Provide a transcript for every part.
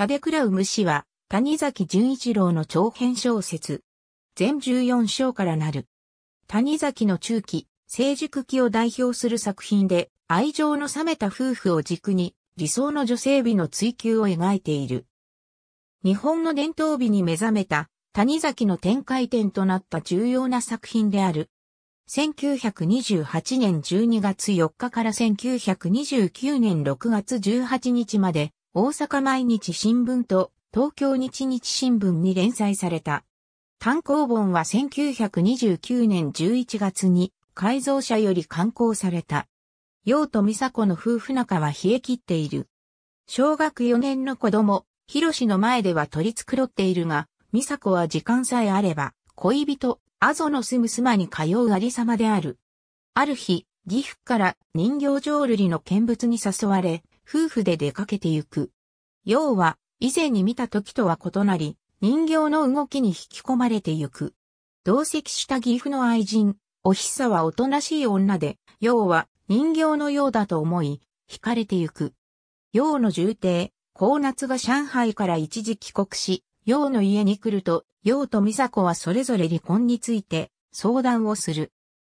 食べ食らう虫は、谷崎潤一郎の長編小説。全14章からなる。谷崎の中期、成熟期を代表する作品で、愛情の冷めた夫婦を軸に、理想の女性美の追求を描いている。日本の伝統美に目覚めた、谷崎の展開点となった重要な作品である。1928年12月4日から1929年6月18日まで大阪毎日新聞と東京日日新聞に連載された。単行本は1929年11月に改造者より刊行された。陽と美佐子の夫婦仲は冷え切っている。小学4年の子供、広志の前では取り繕っているが、美佐子は時間さえあれば、恋人、阿ゾの住む妻に通うありさまである。ある日、岐阜から人形浄瑠璃の見物に誘われ、夫婦で出かけてゆく。要は、以前に見た時とは異なり、人形の動きに引き込まれてゆく。同席した義父の愛人、おさはおとなしい女で、要は人形のようだと思い、惹かれてゆく。要の重邸、高夏が上海から一時帰国し、要の家に来ると、要と美佐子はそれぞれ離婚について相談をする。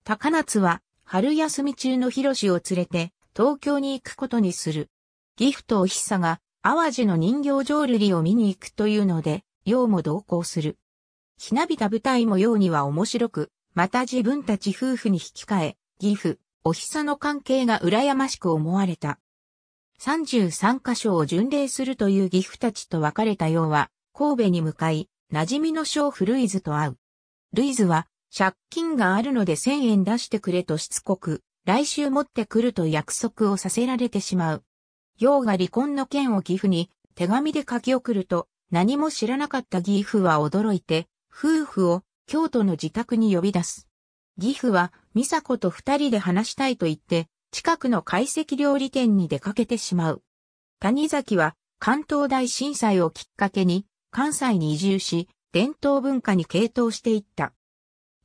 高夏は春休み中の広志を連れて東京に行くことにする。ギフトおひさが、淡路の人形浄瑠璃を見に行くというので、用も同行する。ひなびた舞台もうには面白く、また自分たち夫婦に引き換え、義父、おひさの関係が羨ましく思われた。33箇所を巡礼するという義父たちと別れたようは、神戸に向かい、馴染みの娼婦ルイズと会う。ルイズは、借金があるので1000円出してくれとしつこく、来週持ってくると約束をさせられてしまう。陽が離婚の件を義父に手紙で書き送ると、何も知らなかった義父は驚いて、夫婦を京都の自宅に呼び出す。義父は美佐子と二人で話したいと言って、近くの懐石料理店に出かけてしまう。谷崎は関東大震災をきっかけに関西に移住し、伝統文化に傾倒していった。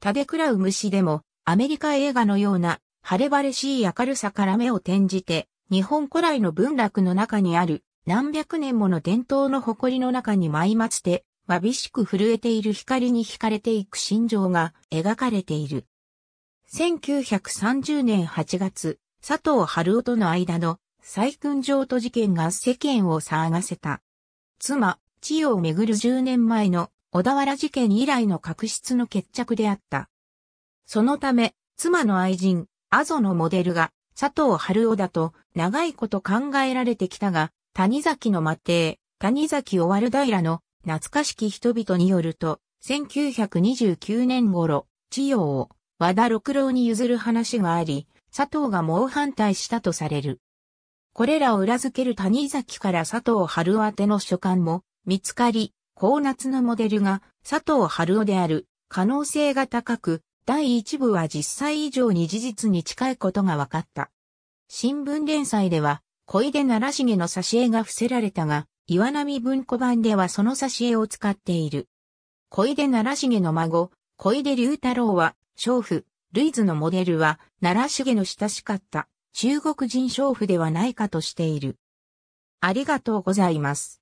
食べ食らう虫でもアメリカ映画のような晴れ晴れしい明るさから目を転じて日本古来の文楽の中にある何百年もの伝統の誇りの中に舞いまって、わびしく震えている光に惹かれていく心情が描かれている。1930年8月、佐藤春夫との間の再君上都事件が世間を騒がせた。妻、千代をめぐる10年前の小田原事件以来の確執の決着であった。そのため、妻の愛人、阿ゾのモデルが佐藤春夫だと長いこと考えられてきたが、谷崎の末帝、谷崎終わる平の懐かしき人々によると、1929年頃、千代を和田六郎に譲る話があり、佐藤が猛反対したとされる。これらを裏付ける谷崎から佐藤春夫宛ての書簡も見つかり、高夏のモデルが佐藤春夫である可能性が高く、第一部は実際以上に事実に近いことが分かった。新聞連載では、小出奈良重の挿絵が伏せられたが、岩波文庫版ではその挿絵を使っている。小出奈良重の孫、小出龍太郎は、娼婦、ルイズのモデルは、奈良重の親しかった、中国人娼婦ではないかとしている。ありがとうございます。